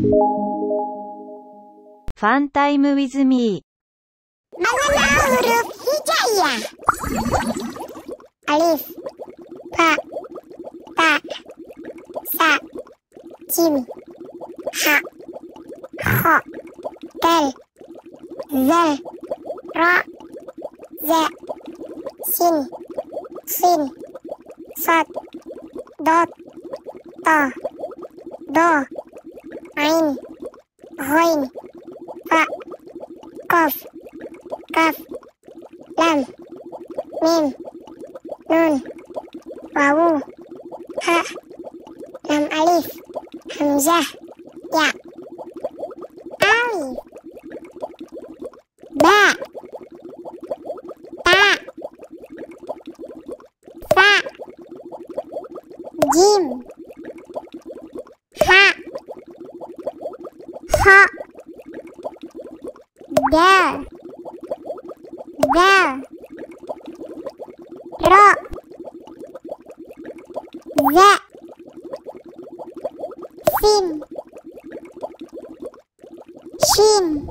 ファンタイムウィズミー。マグナウルフィジャイア。アリス、パ、タ、サ、ジム、ハ、ホ、デル、ゼロ、ゼ、シン、シン、サ、ド、ト、ド、ド ein, rein, fa, kof, kaf, lam, mim, nun, wawu, ha, lam alif, hamza, ya, dạ. ali, ba, ta, fa, jim, za ro sin shin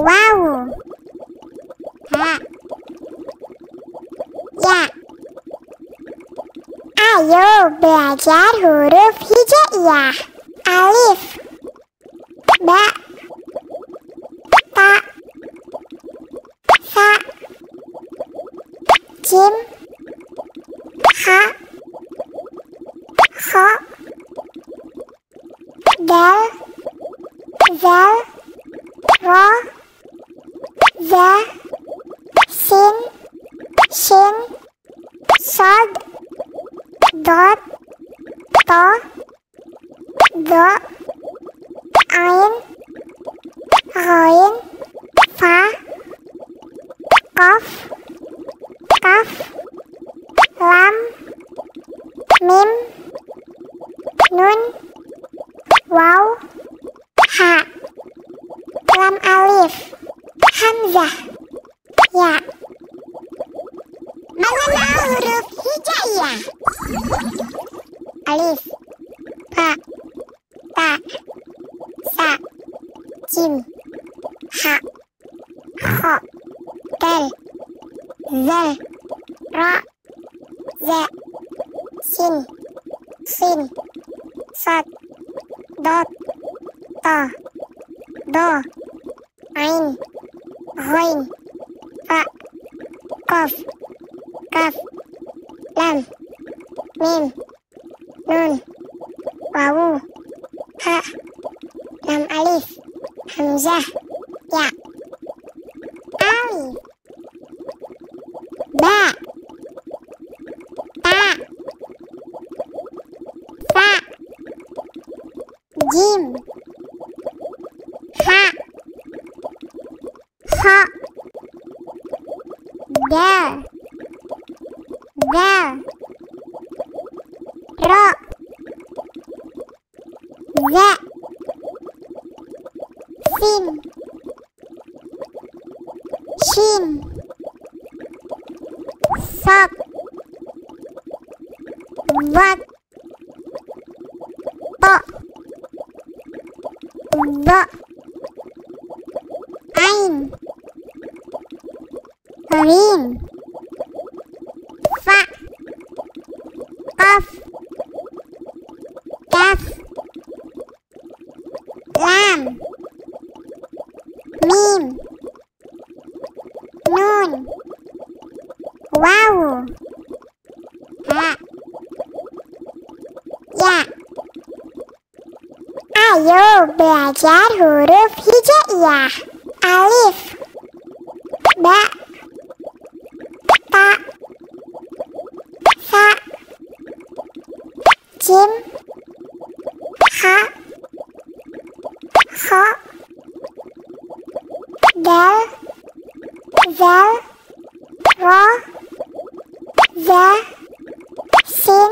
Wow. Ha. Ya. Ayo belajar huruf hijaiyah. Alif. Ba. Ta. Sa. Jim. Ha. ho, Del. Zel. Ro the, sin, shin, sod, dot, to, do, ain, roin, Italia. Alif. Pa. Ta. Sa. chim, Ha. Kho. Tel. Zel. Ra. Ze. Sin. Sin. Sat. Dot. Ta. Do. Ain. Ghoin. Fa. Kof. Kaf mim nun wawu ha nam alif hamzah ya dạ. ali ba ta fa jim ha ha da da ro za iya. sin shin sob, bot, bot, do ain rin Mim Nun wow Ha Ya Ayo belajar huruf hijaiyah Alif Ba Ta Sa Jim Giá Giá Ró Giá Xin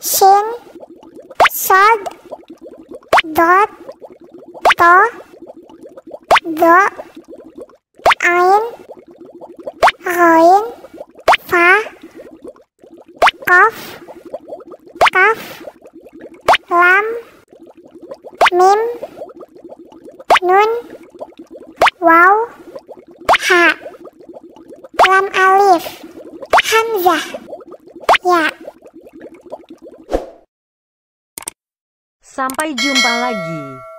Xin Sod Dot to Dỗ Ein Rõin fa Kof Kaf Lam Mim Nun Waw Ha Lam Alif Hamzah Ya Sampai jumpa lagi.